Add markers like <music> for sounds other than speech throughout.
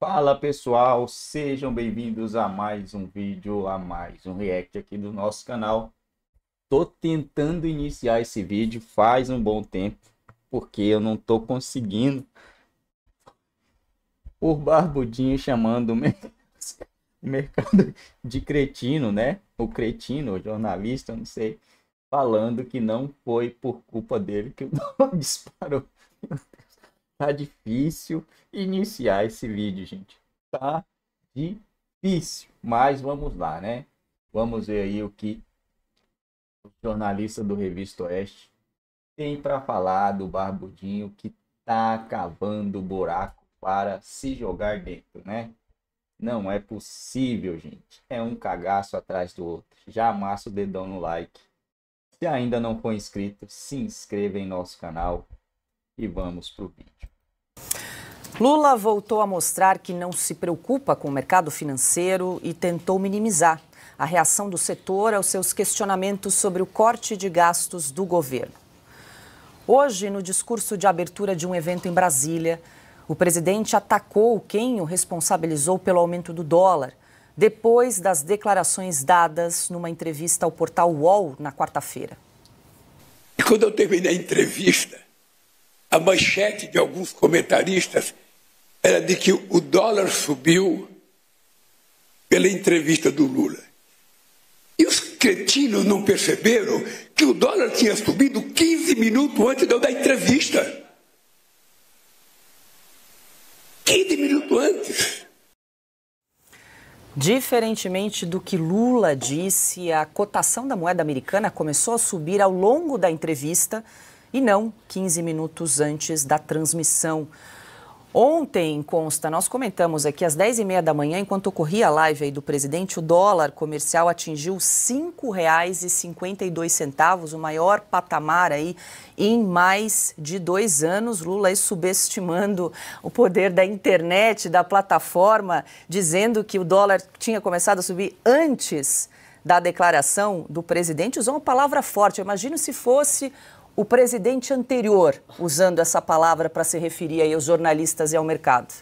Fala pessoal, sejam bem-vindos a mais um vídeo, a mais um react aqui do nosso canal. Tô tentando iniciar esse vídeo faz um bom tempo, porque eu não tô conseguindo. O barbudinho chamando o <laughs> mercado de cretino, né? O cretino, o jornalista, não sei, falando que não foi por culpa dele que o <laughs> disparou. Tá difícil iniciar esse vídeo, gente. Tá difícil, mas vamos lá, né? Vamos ver aí o que o jornalista do Revista Oeste tem para falar do Barbudinho que tá cavando buraco para se jogar dentro, né? Não é possível, gente. É um cagaço atrás do outro. Já amassa o dedão no like. Se ainda não for inscrito, se inscreva em nosso canal e vamos para o vídeo. Lula voltou a mostrar que não se preocupa com o mercado financeiro e tentou minimizar a reação do setor aos seus questionamentos sobre o corte de gastos do governo. Hoje, no discurso de abertura de um evento em Brasília, o presidente atacou quem o responsabilizou pelo aumento do dólar, depois das declarações dadas numa entrevista ao portal UOL na quarta-feira. Quando eu terminei a entrevista, a manchete de alguns comentaristas era de que o dólar subiu pela entrevista do Lula. E os cretinos não perceberam que o dólar tinha subido 15 minutos antes de eu dar entrevista. 15 minutos antes. Diferentemente do que Lula disse, a cotação da moeda americana começou a subir ao longo da entrevista e não 15 minutos antes da transmissão. Ontem, consta, nós comentamos aqui às 10h30 da manhã, enquanto ocorria a live aí do presidente, o dólar comercial atingiu R$ 5,52, o maior patamar aí em mais de dois anos. Lula aí subestimando o poder da internet, da plataforma, dizendo que o dólar tinha começado a subir antes da declaração do presidente, usou uma palavra forte. imagino se fosse o presidente anterior usando essa palavra para se referir aí aos jornalistas e ao mercado?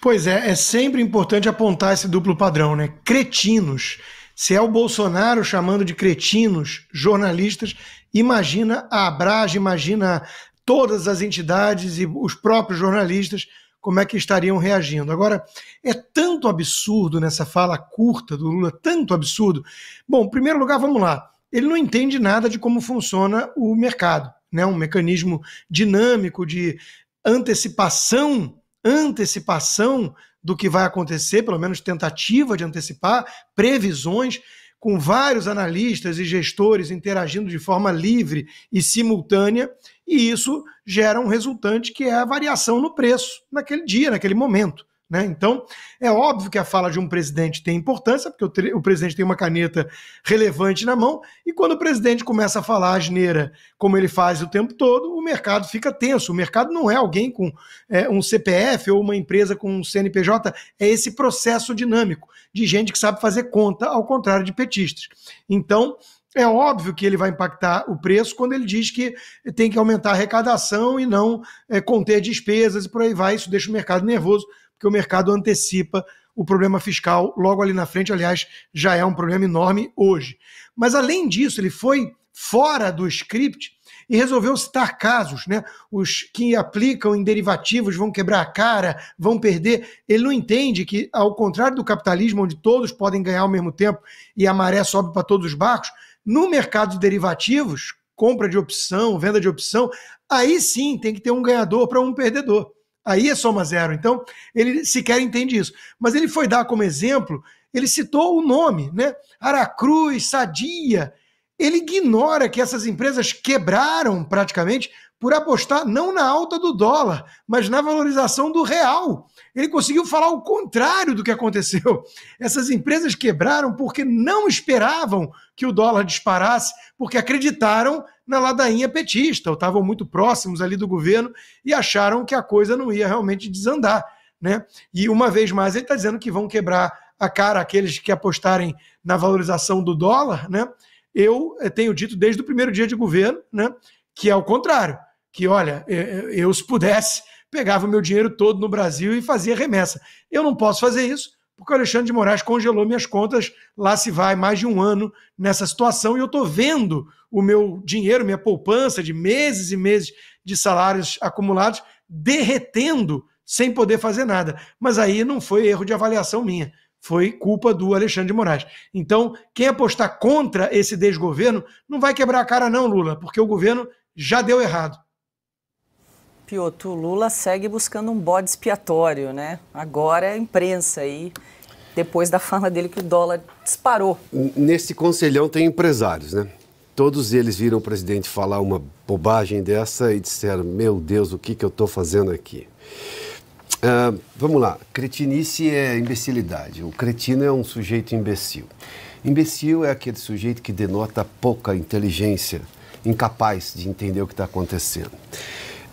Pois é, é sempre importante apontar esse duplo padrão, né? Cretinos. Se é o Bolsonaro chamando de cretinos jornalistas, imagina a Abrage, imagina todas as entidades e os próprios jornalistas como é que estariam reagindo. Agora, é tanto absurdo nessa fala curta do Lula, tanto absurdo. Bom, em primeiro lugar, vamos lá ele não entende nada de como funciona o mercado, né? Um mecanismo dinâmico de antecipação, antecipação do que vai acontecer, pelo menos tentativa de antecipar, previsões com vários analistas e gestores interagindo de forma livre e simultânea, e isso gera um resultante que é a variação no preço naquele dia, naquele momento. Né? Então, é óbvio que a fala de um presidente tem importância, porque o, o, presidente tem uma caneta relevante na mão, e quando o presidente começa a falar asneira, como ele faz o tempo todo, o mercado fica tenso. O mercado não é alguém com é, um CPF ou uma empresa com um CNPJ, é esse processo dinâmico de gente que sabe fazer conta, ao contrário de petistas. Então, é óbvio que ele vai impactar o preço quando ele diz que tem que aumentar a arrecadação e não é, conter despesas e por aí vai. Isso deixa o mercado nervoso, porque o mercado antecipa o problema fiscal logo ali na frente. Aliás, já é um problema enorme hoje. Mas além disso, ele foi fora do script e resolveu citar casos, né? Os que aplicam em derivativos vão quebrar a cara, vão perder. Ele não entende que, ao contrário do capitalismo, onde todos podem ganhar ao mesmo tempo e a maré sobe para todos os barcos, no mercado de derivativos, compra de opção, venda de opção, aí sim tem que ter um ganhador para um perdedor. Aí é soma zero. Então, ele sequer entende isso. Mas ele foi dar como exemplo, ele citou o nome, né? Aracruz, Sadia. Ele ignora que essas empresas quebraram praticamente por apostar não na alta do dólar, mas na valorização do real. Ele conseguiu falar o contrário do que aconteceu. Essas empresas quebraram porque não esperavam que o dólar disparasse, porque acreditaram na ladainha petista, ou estavam muito próximos ali do governo e acharam que a coisa não ia realmente desandar. Né? E uma vez mais ele está dizendo que vão quebrar a cara aqueles que apostarem na valorização do dólar, né? Eu eh, tenho dito desde o primeiro dia de governo, né? Que é o contrário que, olha, é, é, eu se pudesse, pegava o meu dinheiro todo no Brasil e fazia remessa. Eu não posso fazer isso, porque o Alexandre de Moraes congelou minhas contas, lá se vai mais de um ano nessa situação, e eu estou vendo o meu dinheiro, minha poupança de meses e meses de salários acumulados derretendo sem poder fazer nada. Mas aí não foi erro de avaliação minha foi culpa do Alexandre de Moraes. Então, quem apostar contra esse desgoverno não vai quebrar a cara, não, Lula, porque o governo já deu errado. Pioto, Lula segue buscando um bode expiatório, né? Agora é a imprensa aí, depois da fala dele que o dólar disparou. Nesse conselhão tem empresários, né? Todos eles viram o presidente falar uma bobagem dessa e disseram: Meu Deus, o que, que eu estou fazendo aqui? Uh, vamos lá, cretinice é imbecilidade. O cretino é um sujeito imbecil. Imbecil é aquele sujeito que denota pouca inteligência, incapaz de entender o que está acontecendo.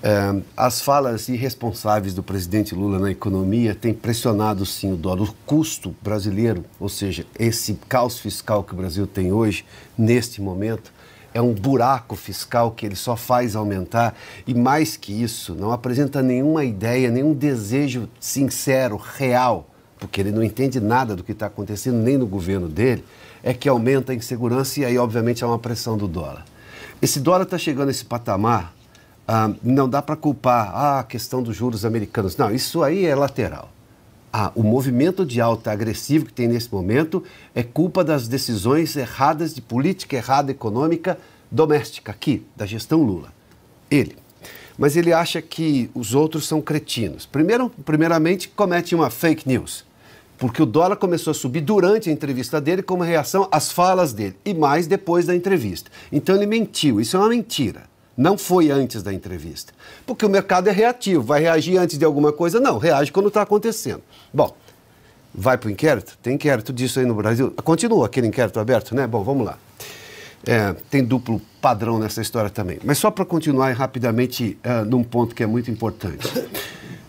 É, as falas irresponsáveis do presidente Lula na economia têm pressionado sim o dólar. O custo brasileiro, ou seja, esse caos fiscal que o Brasil tem hoje, neste momento, é um buraco fiscal que ele só faz aumentar e, mais que isso, não apresenta nenhuma ideia, nenhum desejo sincero, real, porque ele não entende nada do que está acontecendo, nem no governo dele, é que aumenta a insegurança e aí, obviamente, há uma pressão do dólar. Esse dólar está chegando a esse patamar ah, não dá para culpar ah, a questão dos juros americanos. Não, isso aí é lateral. Ah, o movimento de alta agressivo que tem nesse momento é culpa das decisões erradas de política errada econômica doméstica aqui, da gestão Lula. Ele. Mas ele acha que os outros são cretinos. Primeiro, primeiramente, comete uma fake news. Porque o dólar começou a subir durante a entrevista dele como reação às falas dele e mais depois da entrevista. Então ele mentiu. Isso é uma mentira. Não foi antes da entrevista. Porque o mercado é reativo, vai reagir antes de alguma coisa? Não, reage quando está acontecendo. Bom, vai para o inquérito? Tem inquérito disso aí no Brasil. Continua aquele inquérito aberto, né? Bom, vamos lá. É, tem duplo padrão nessa história também. Mas só para continuar rapidamente é, num ponto que é muito importante.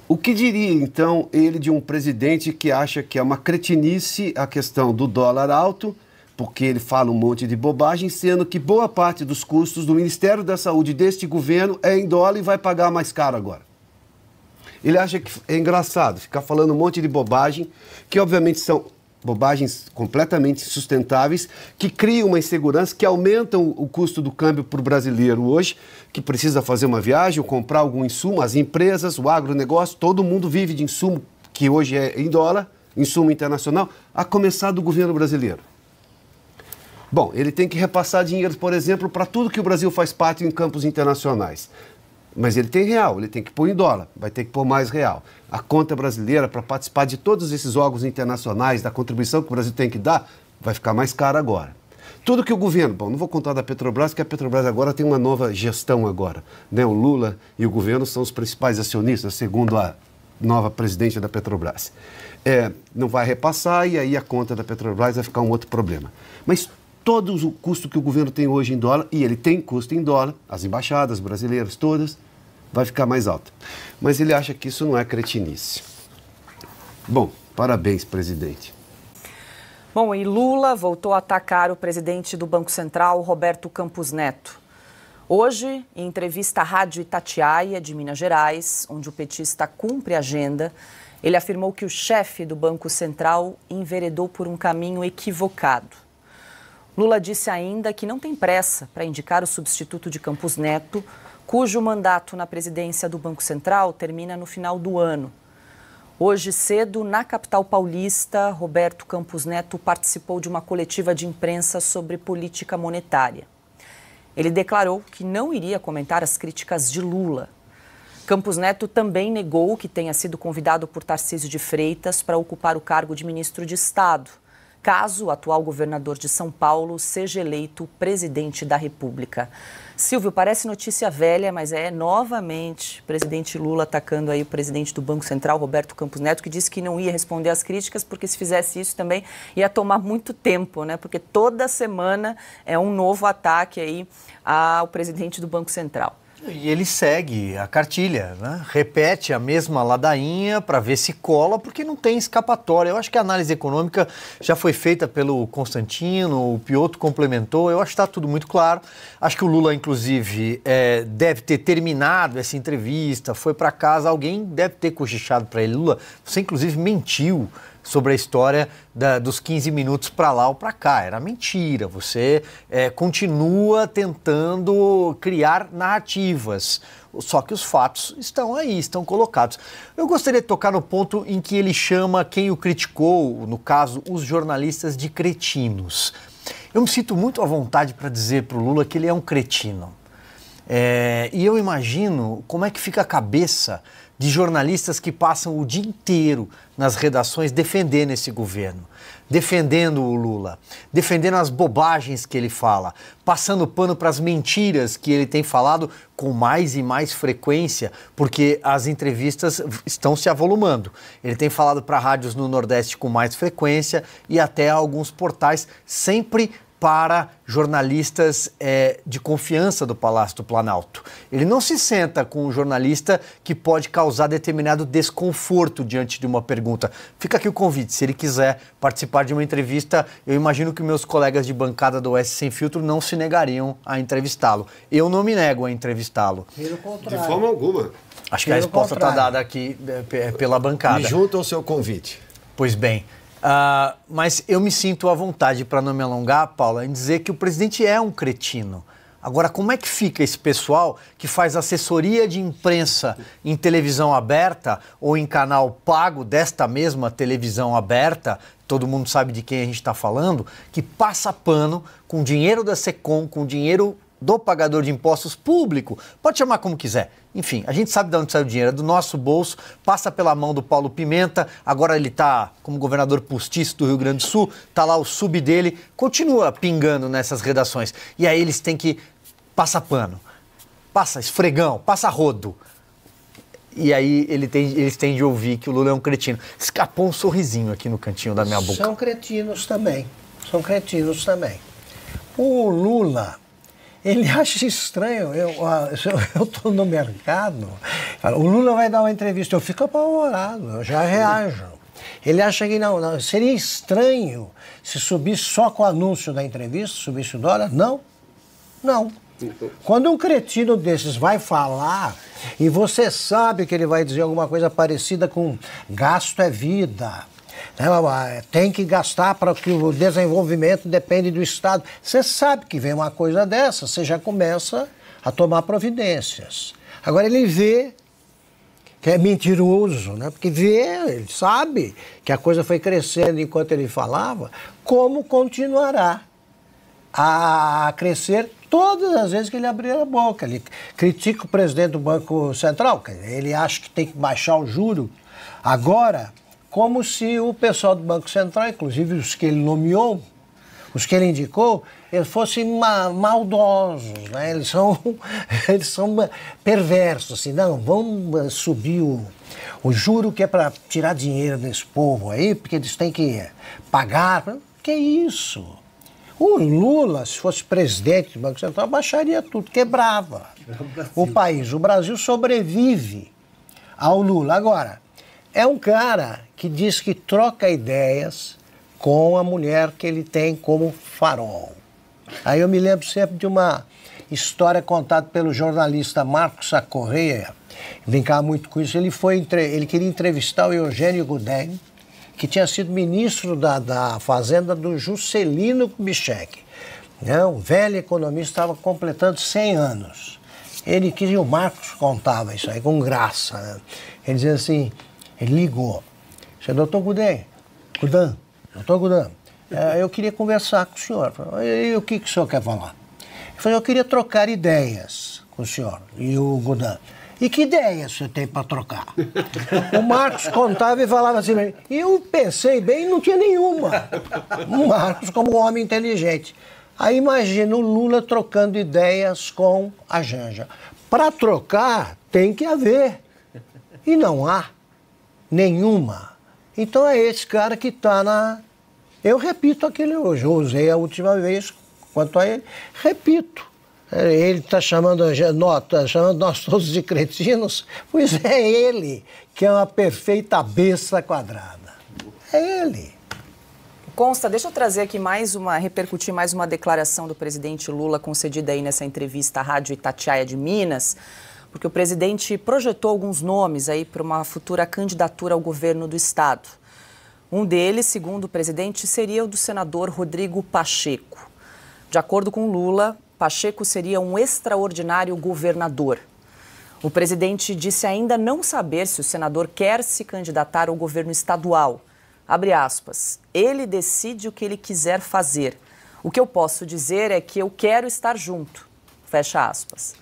O que diria então ele de um presidente que acha que é uma cretinice a questão do dólar alto porque ele fala um monte de bobagem, sendo que boa parte dos custos do Ministério da Saúde deste governo é em dólar e vai pagar mais caro agora. Ele acha que é engraçado ficar falando um monte de bobagem, que obviamente são bobagens completamente sustentáveis, que criam uma insegurança, que aumentam o custo do câmbio para o brasileiro hoje, que precisa fazer uma viagem ou comprar algum insumo, as empresas, o agronegócio, todo mundo vive de insumo, que hoje é em dólar, insumo internacional, a começar do governo brasileiro. Bom, ele tem que repassar dinheiro, por exemplo, para tudo que o Brasil faz parte em campos internacionais. Mas ele tem real, ele tem que pôr em dólar, vai ter que pôr mais real. A conta brasileira para participar de todos esses órgãos internacionais, da contribuição que o Brasil tem que dar, vai ficar mais cara agora. Tudo que o governo, bom, não vou contar da Petrobras, que a Petrobras agora tem uma nova gestão agora, né? O Lula e o governo são os principais acionistas, segundo a nova presidente da Petrobras. É, não vai repassar e aí a conta da Petrobras vai ficar um outro problema. Mas todo o custo que o governo tem hoje em dólar, e ele tem custo em dólar, as embaixadas brasileiras todas, vai ficar mais alta. Mas ele acha que isso não é cretinice. Bom, parabéns, presidente. Bom, e Lula voltou a atacar o presidente do Banco Central, Roberto Campos Neto. Hoje, em entrevista à Rádio Itatiaia, de Minas Gerais, onde o petista cumpre a agenda, ele afirmou que o chefe do Banco Central enveredou por um caminho equivocado. Lula disse ainda que não tem pressa para indicar o substituto de Campos Neto, cujo mandato na presidência do Banco Central termina no final do ano. Hoje cedo, na capital paulista, Roberto Campos Neto participou de uma coletiva de imprensa sobre política monetária. Ele declarou que não iria comentar as críticas de Lula. Campos Neto também negou que tenha sido convidado por Tarcísio de Freitas para ocupar o cargo de ministro de Estado caso o atual governador de São Paulo seja eleito presidente da República. Silvio, parece notícia velha, mas é novamente presidente Lula atacando aí o presidente do Banco Central, Roberto Campos Neto, que disse que não ia responder às críticas, porque se fizesse isso também ia tomar muito tempo, né? Porque toda semana é um novo ataque aí ao presidente do Banco Central. E ele segue a cartilha, né? repete a mesma ladainha para ver se cola, porque não tem escapatória. Eu acho que a análise econômica já foi feita pelo Constantino, o Pioto complementou, eu acho que está tudo muito claro. Acho que o Lula, inclusive, é, deve ter terminado essa entrevista, foi para casa, alguém deve ter cochichado para ele. Lula, você inclusive mentiu sobre a história da, dos 15 minutos para lá ou para cá. Era mentira. Você é, continua tentando criar narrativas. Só que os fatos estão aí, estão colocados. Eu gostaria de tocar no ponto em que ele chama quem o criticou, no caso, os jornalistas de cretinos. Eu me sinto muito à vontade para dizer para o Lula que ele é um cretino. É, e eu imagino como é que fica a cabeça de jornalistas que passam o dia inteiro nas redações defendendo esse governo, defendendo o Lula, defendendo as bobagens que ele fala, passando pano para as mentiras que ele tem falado com mais e mais frequência, porque as entrevistas estão se avolumando. Ele tem falado para rádios no Nordeste com mais frequência e até alguns portais, sempre para jornalistas é, de confiança do Palácio do Planalto. Ele não se senta com um jornalista que pode causar determinado desconforto diante de uma pergunta. Fica aqui o convite, se ele quiser participar de uma entrevista, eu imagino que meus colegas de bancada do S Sem Filtro não se negariam a entrevistá-lo. Eu não me nego a entrevistá-lo. De forma alguma. Acho que Pelo a resposta está dada aqui é, é, pela bancada. Me junto ao seu convite. Pois bem. Uh, mas eu me sinto à vontade, para não me alongar, Paula, em dizer que o presidente é um cretino. Agora, como é que fica esse pessoal que faz assessoria de imprensa em televisão aberta ou em canal pago desta mesma televisão aberta? Todo mundo sabe de quem a gente está falando, que passa pano com dinheiro da SECOM, com dinheiro do pagador de impostos público, pode chamar como quiser. Enfim, a gente sabe de onde sai o dinheiro, é do nosso bolso, passa pela mão do Paulo Pimenta, agora ele está como governador postiço do Rio Grande do Sul, está lá o sub dele, continua pingando nessas redações. E aí eles têm que passa pano, passa esfregão, passa rodo. E aí ele tem, eles têm de ouvir que o Lula é um cretino. Escapou um sorrisinho aqui no cantinho da minha boca. São cretinos também, são cretinos também. O Lula ele <laughs> acha estranho. Eu estou no mercado, o Lula vai dar uma entrevista, eu fico apavorado, eu já reajo. Ele acha que não, não, seria estranho se subisse só com o anúncio da entrevista, subisse o dólar. Não, não. Quando um cretino desses vai falar e você sabe que ele vai dizer alguma coisa parecida com gasto é vida, é, tem que gastar para que o desenvolvimento depende do Estado. Você sabe que vem uma coisa dessa, você já começa a tomar providências. Agora ele vê que é mentiroso, né? porque vê, ele sabe que a coisa foi crescendo enquanto ele falava, como continuará a crescer todas as vezes que ele abrir a boca. Ele critica o presidente do Banco Central, ele acha que tem que baixar o juro. Agora, como se o pessoal do Banco Central, inclusive os que ele nomeou, os que ele indicou, eles fossem ma maldosos, né? eles, são, <laughs> eles são perversos, assim, não, vamos eh, subir o, o juro que é para tirar dinheiro desse povo aí, porque eles têm que pagar. Que isso? O Lula, se fosse presidente do Banco Central, baixaria tudo, quebrava é o, o país. O Brasil sobrevive ao Lula. Agora, é um cara que diz que troca ideias com a mulher que ele tem como farol. Aí eu me lembro sempre de uma história contada pelo jornalista Marcos Correia, brincava muito com isso. Ele, foi, ele queria entrevistar o Eugênio Goudem, que tinha sido ministro da, da Fazenda do Juscelino Kubitschek. Né? Um velho economista estava completando 100 anos. Ele queria, o Marcos contava isso aí com graça. Né? Ele dizia assim, ele ligou. Disse, é doutor Gudem, Gudan, doutor Gudan, é, eu queria conversar com o senhor. E o que, que o senhor quer falar? Ele falou, eu queria trocar ideias com o senhor e o Gudan. E que ideia você tem para trocar? o Marcos contava e falava assim, eu pensei bem e não tinha nenhuma. O Marcos como homem inteligente. Aí imagina o Lula trocando ideias com a Janja. Para trocar, tem que haver. E não há nenhuma então é esse cara que está na. Eu repito aquele hoje, eu usei a última vez quanto a ele, repito. É, ele está chamando, nota, tá chamando nós todos de cretinos, pois é ele que é uma perfeita besta quadrada. É ele. Consta, deixa eu trazer aqui mais uma, repercutir mais uma declaração do presidente Lula concedida aí nessa entrevista à Rádio Itatiaia de Minas porque o presidente projetou alguns nomes aí para uma futura candidatura ao governo do estado. Um deles, segundo o presidente, seria o do senador Rodrigo Pacheco. De acordo com Lula, Pacheco seria um extraordinário governador. O presidente disse ainda não saber se o senador quer se candidatar ao governo estadual. Abre aspas. Ele decide o que ele quiser fazer. O que eu posso dizer é que eu quero estar junto. Fecha aspas.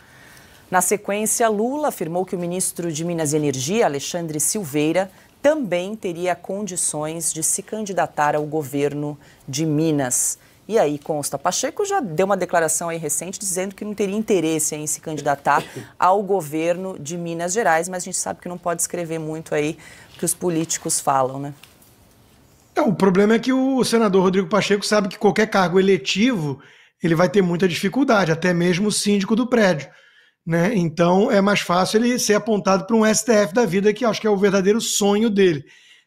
Na sequência, Lula afirmou que o ministro de Minas e Energia, Alexandre Silveira, também teria condições de se candidatar ao governo de Minas. E aí consta, Pacheco já deu uma declaração aí recente dizendo que não teria interesse em se candidatar ao governo de Minas Gerais, mas a gente sabe que não pode escrever muito aí que os políticos falam, né? É, o problema é que o senador Rodrigo Pacheco sabe que qualquer cargo eletivo ele vai ter muita dificuldade, até mesmo o síndico do prédio. Né? Então é mais fácil ele ser apontado para um STF da vida, que acho que é o verdadeiro sonho dele.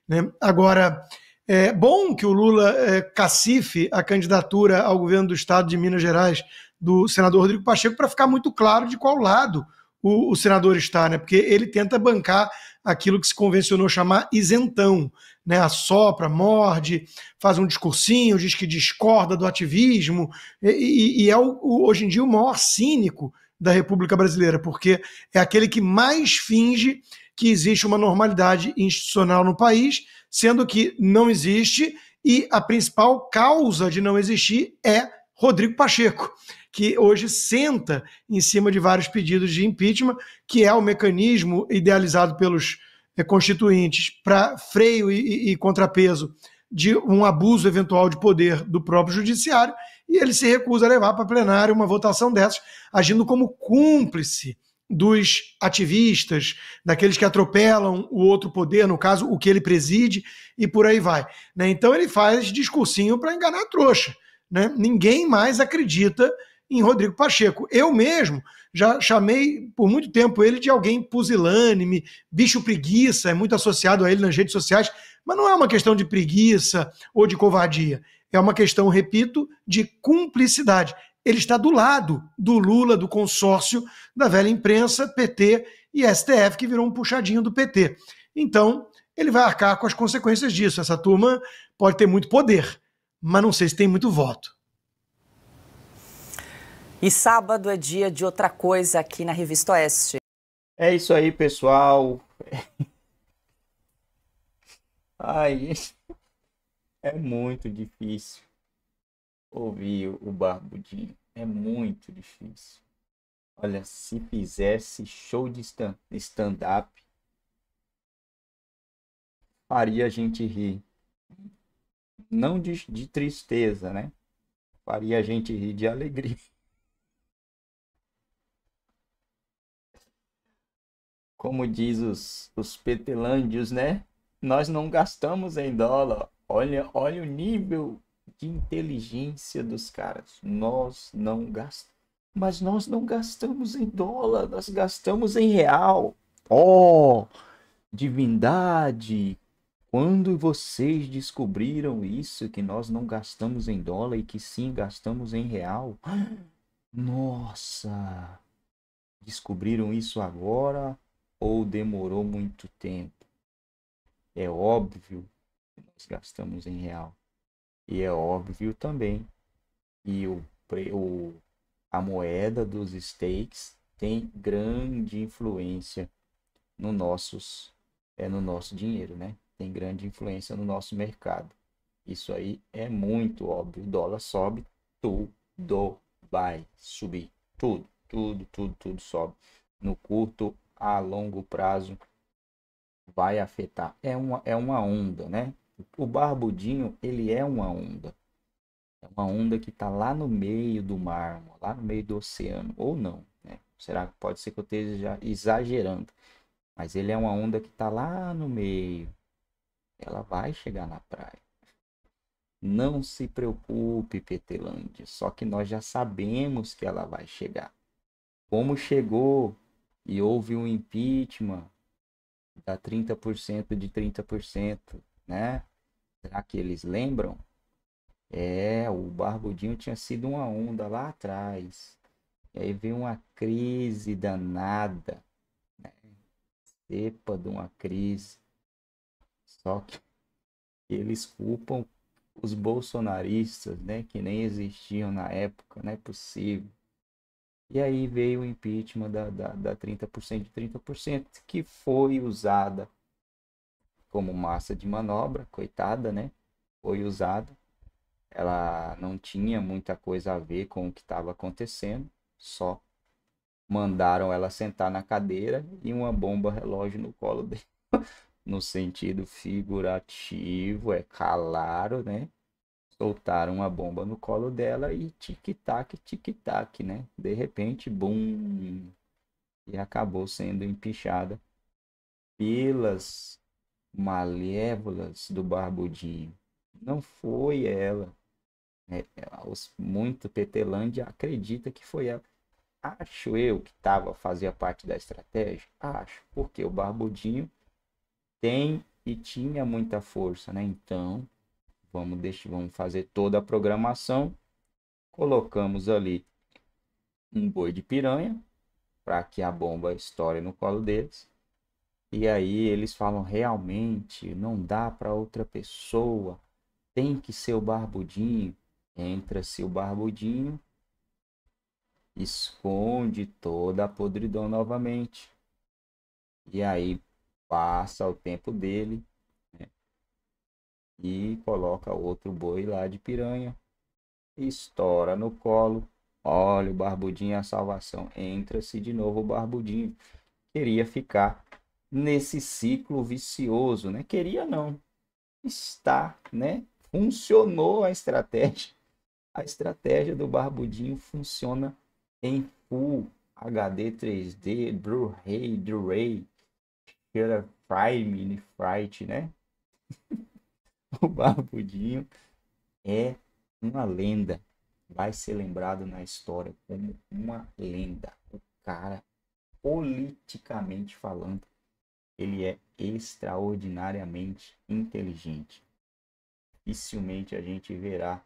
Né? Agora, é bom que o Lula é, cacife a candidatura ao governo do estado de Minas Gerais do senador Rodrigo Pacheco para ficar muito claro de qual lado o, o, senador está, né? Porque ele tenta bancar aquilo que se convencionou chamar isentão, né? Assopra, morde, faz um discursinho, diz que discorda do ativismo, e, e, e é o, o, hoje em dia o maior cínico da República Brasileira, porque é aquele que mais finge que existe uma normalidade institucional no país, sendo que não existe, e a principal causa de não existir é Rodrigo Pacheco, que hoje senta em cima de vários pedidos de impeachment, que é o mecanismo idealizado pelos eh, constituintes para freio e, e, e contrapeso de um abuso eventual de poder do próprio judiciário e ele se recusa a levar para plenário uma votação dessas, agindo como cúmplice dos ativistas, daqueles que atropelam o outro poder, no caso, o que ele preside, e por aí vai. Né? Então ele faz discursinho para enganar a trouxa. Né? Ninguém mais acredita em Rodrigo Pacheco. Eu mesmo já chamei por muito tempo ele de alguém pusilânime, bicho preguiça, é muito associado a ele nas redes sociais, mas não é uma questão de preguiça ou de covardia. É uma questão, repito, de cumplicidade. Ele está do lado do Lula, do consórcio da velha imprensa, PT e STF, que virou um puxadinho do PT. Então, ele vai arcar com as consequências disso. Essa turma pode ter muito poder, mas não sei se tem muito voto. E sábado é dia de outra coisa aqui na Revista Oeste. É isso aí, pessoal. <laughs> Ai, gente. É muito difícil ouvir o Barbudinho. É muito difícil. Olha, se fizesse show de stand-up, faria a gente rir. Não de, de tristeza, né? Faria a gente rir de alegria. Como diz os, os petelândios, né? Nós não gastamos em dólar. Olha, olha o nível de inteligência dos caras. Nós não gastamos. Mas nós não gastamos em dólar, nós gastamos em real. Oh, divindade! Quando vocês descobriram isso, que nós não gastamos em dólar e que sim gastamos em real? Nossa! Descobriram isso agora ou demorou muito tempo? É óbvio nós gastamos em real. E é óbvio também que o, o, a moeda dos stakes tem grande influência no, nossos, é, no nosso dinheiro, né? Tem grande influência no nosso mercado. Isso aí é muito óbvio. O dólar sobe, tudo vai subir. Tudo, tudo, tudo, tudo sobe. No curto a longo prazo vai afetar. É uma, é uma onda, né? O barbudinho, ele é uma onda. É uma onda que está lá no meio do mar, lá no meio do oceano, ou não. Né? Será que pode ser que eu esteja exagerando? Mas ele é uma onda que está lá no meio. Ela vai chegar na praia. Não se preocupe, Petelândia. Só que nós já sabemos que ela vai chegar. Como chegou e houve um impeachment, dá 30% de 30% né? Será que eles lembram? É, o Barbudinho tinha sido uma onda lá atrás. E aí veio uma crise danada, né? epa de uma crise. Só que eles culpam os bolsonaristas, né, que nem existiam na época, não é possível. E aí veio o impeachment da, da, da 30% de 30%, que foi usada como massa de manobra, coitada, né? Foi usada. Ela não tinha muita coisa a ver com o que estava acontecendo, só mandaram ela sentar na cadeira e uma bomba relógio no colo dele. <laughs> no sentido figurativo, é claro, né? Soltaram uma bomba no colo dela e tic-tac, tic-tac, né? De repente, bum! E acabou sendo empichada pelas malévolas do Barbudinho. Não foi ela. É, é, os muito Petelândia acredita que foi ela. Acho eu que tava, fazia parte da estratégia? Acho, porque o Barbudinho tem e tinha muita força, né? Então, vamos, deixar, vamos fazer toda a programação. Colocamos ali um boi de piranha para que a bomba estoure no colo deles. E aí eles falam: realmente não dá para outra pessoa, tem que ser o barbudinho. Entra-se o barbudinho, esconde toda a podridão novamente. E aí passa o tempo dele né? e coloca outro boi lá de piranha, estoura no colo. Olha, o barbudinho é a salvação. Entra-se de novo o barbudinho. Queria ficar nesse ciclo vicioso, né? Queria não. Está, né? Funcionou a estratégia. A estratégia do barbudinho funciona em full HD 3D, Blu-ray, Blu-ray, Prime, Fright, né? <laughs> o barbudinho é uma lenda. Vai ser lembrado na história como uma lenda. O cara, politicamente falando, ele é extraordinariamente inteligente. Dificilmente a gente verá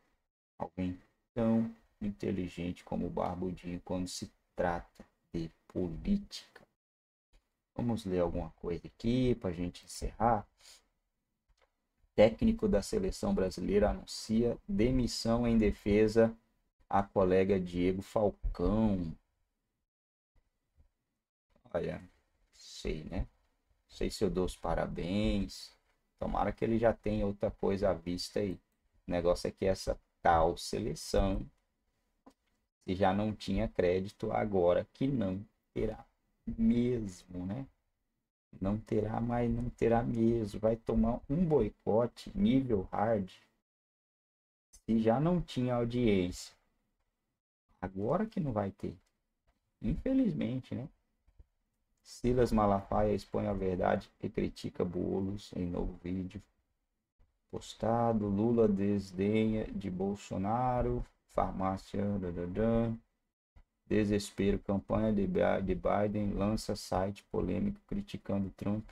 alguém tão inteligente como o Barbudinho quando se trata de política. Vamos ler alguma coisa aqui para a gente encerrar. Técnico da seleção brasileira anuncia demissão em defesa a colega Diego Falcão. Olha, sei, né? Não sei se eu dou os parabéns. Tomara que ele já tenha outra coisa à vista aí. O negócio é que essa tal seleção, se já não tinha crédito, agora que não terá mesmo, né? Não terá mais, não terá mesmo. Vai tomar um boicote nível hard. Se já não tinha audiência, agora que não vai ter. Infelizmente, né? Silas Malafaia expõe a verdade e critica Boulos em novo vídeo postado. Lula desdenha de Bolsonaro. Farmácia. Desespero. Campanha de Biden lança site polêmico criticando Trump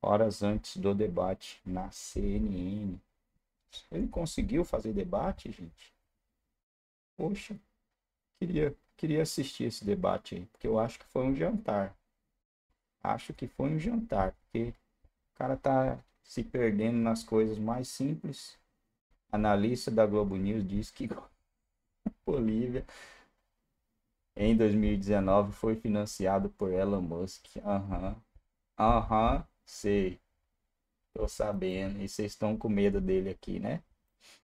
horas antes do debate na CNN. Ele conseguiu fazer debate, gente? Poxa, queria, queria assistir esse debate aí, porque eu acho que foi um jantar acho que foi um jantar, porque o cara tá se perdendo nas coisas mais simples. Analista da Globo News diz que <laughs> Bolívia em 2019 foi financiado por Elon Musk. Aham. Uhum. Aham, uhum, sei. Tô sabendo. E vocês estão com medo dele aqui, né?